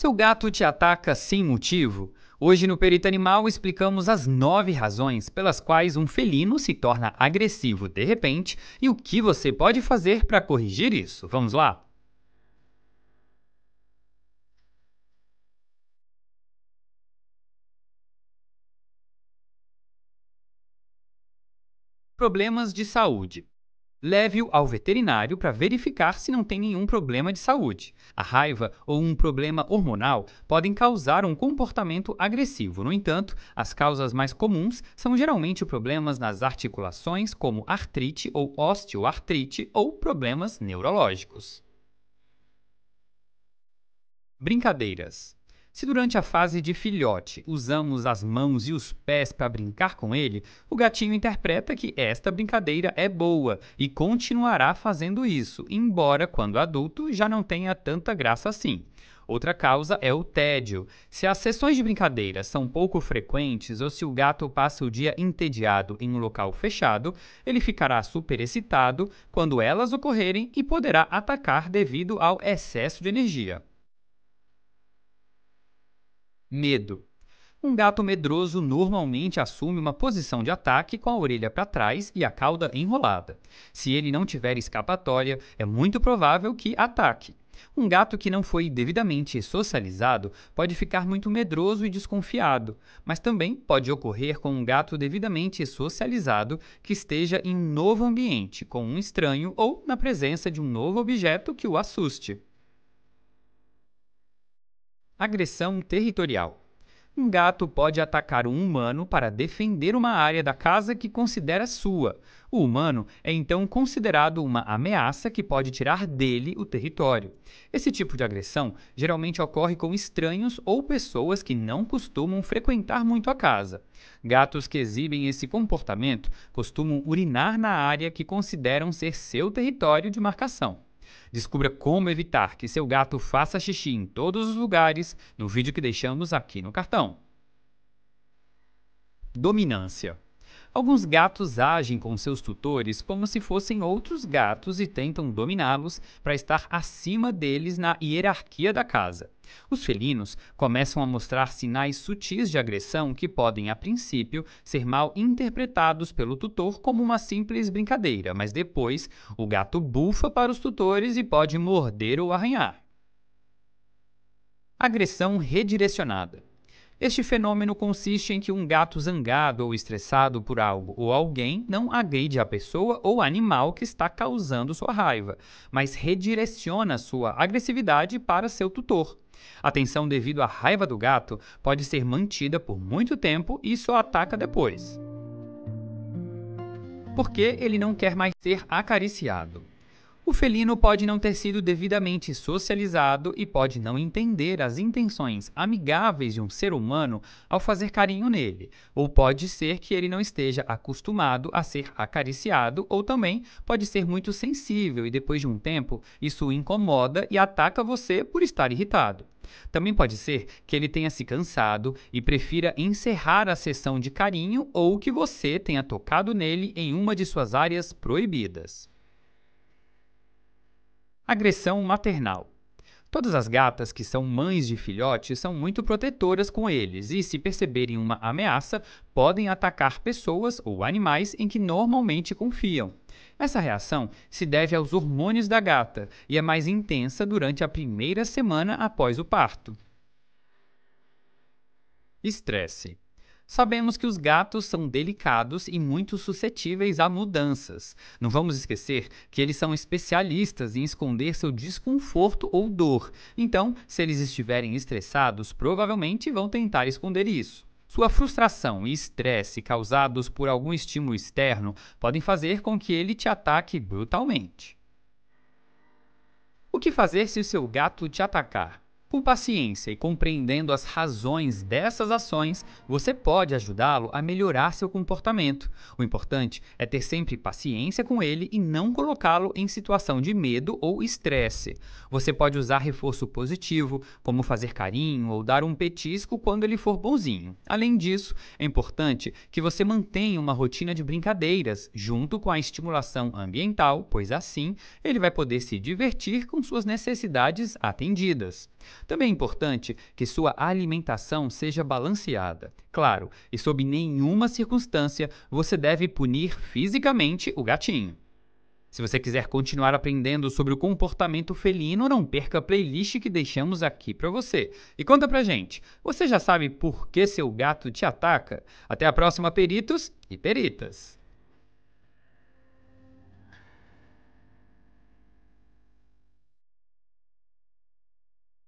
Seu gato te ataca sem motivo? Hoje no Perito Animal explicamos as nove razões pelas quais um felino se torna agressivo de repente e o que você pode fazer para corrigir isso. Vamos lá? Problemas de saúde. Leve-o ao veterinário para verificar se não tem nenhum problema de saúde. A raiva ou um problema hormonal podem causar um comportamento agressivo. No entanto, as causas mais comuns são geralmente problemas nas articulações, como artrite ou osteoartrite, ou problemas neurológicos. Brincadeiras se durante a fase de filhote usamos as mãos e os pés para brincar com ele, o gatinho interpreta que esta brincadeira é boa e continuará fazendo isso, embora quando adulto já não tenha tanta graça assim. Outra causa é o tédio. Se as sessões de brincadeira são pouco frequentes ou se o gato passa o dia entediado em um local fechado, ele ficará superexcitado quando elas ocorrerem e poderá atacar devido ao excesso de energia. Medo. Um gato medroso normalmente assume uma posição de ataque com a orelha para trás e a cauda enrolada. Se ele não tiver escapatória, é muito provável que ataque. Um gato que não foi devidamente socializado pode ficar muito medroso e desconfiado, mas também pode ocorrer com um gato devidamente socializado que esteja em um novo ambiente, com um estranho ou na presença de um novo objeto que o assuste. Agressão territorial. Um gato pode atacar um humano para defender uma área da casa que considera sua. O humano é então considerado uma ameaça que pode tirar dele o território. Esse tipo de agressão geralmente ocorre com estranhos ou pessoas que não costumam frequentar muito a casa. Gatos que exibem esse comportamento costumam urinar na área que consideram ser seu território de marcação. Descubra como evitar que seu gato faça xixi em todos os lugares no vídeo que deixamos aqui no cartão. Dominância Alguns gatos agem com seus tutores como se fossem outros gatos e tentam dominá-los para estar acima deles na hierarquia da casa. Os felinos começam a mostrar sinais sutis de agressão que podem, a princípio, ser mal interpretados pelo tutor como uma simples brincadeira, mas depois o gato bufa para os tutores e pode morder ou arranhar. Agressão redirecionada este fenômeno consiste em que um gato zangado ou estressado por algo ou alguém não agride a pessoa ou animal que está causando sua raiva, mas redireciona sua agressividade para seu tutor. A tensão devido à raiva do gato pode ser mantida por muito tempo e só ataca depois. Porque ele não quer mais ser acariciado. O felino pode não ter sido devidamente socializado e pode não entender as intenções amigáveis de um ser humano ao fazer carinho nele, ou pode ser que ele não esteja acostumado a ser acariciado, ou também pode ser muito sensível e depois de um tempo isso o incomoda e ataca você por estar irritado. Também pode ser que ele tenha se cansado e prefira encerrar a sessão de carinho ou que você tenha tocado nele em uma de suas áreas proibidas. Agressão maternal. Todas as gatas que são mães de filhotes são muito protetoras com eles e, se perceberem uma ameaça, podem atacar pessoas ou animais em que normalmente confiam. Essa reação se deve aos hormônios da gata e é mais intensa durante a primeira semana após o parto. Estresse. Sabemos que os gatos são delicados e muito suscetíveis a mudanças. Não vamos esquecer que eles são especialistas em esconder seu desconforto ou dor. Então, se eles estiverem estressados, provavelmente vão tentar esconder isso. Sua frustração e estresse causados por algum estímulo externo podem fazer com que ele te ataque brutalmente. O que fazer se o seu gato te atacar? Com paciência e compreendendo as razões dessas ações, você pode ajudá-lo a melhorar seu comportamento. O importante é ter sempre paciência com ele e não colocá-lo em situação de medo ou estresse. Você pode usar reforço positivo, como fazer carinho ou dar um petisco quando ele for bonzinho. Além disso, é importante que você mantenha uma rotina de brincadeiras junto com a estimulação ambiental, pois assim ele vai poder se divertir com suas necessidades atendidas. Também é importante que sua alimentação seja balanceada. Claro, e sob nenhuma circunstância você deve punir fisicamente o gatinho. Se você quiser continuar aprendendo sobre o comportamento felino, não perca a playlist que deixamos aqui para você. E conta pra gente, você já sabe por que seu gato te ataca? Até a próxima, peritos e peritas!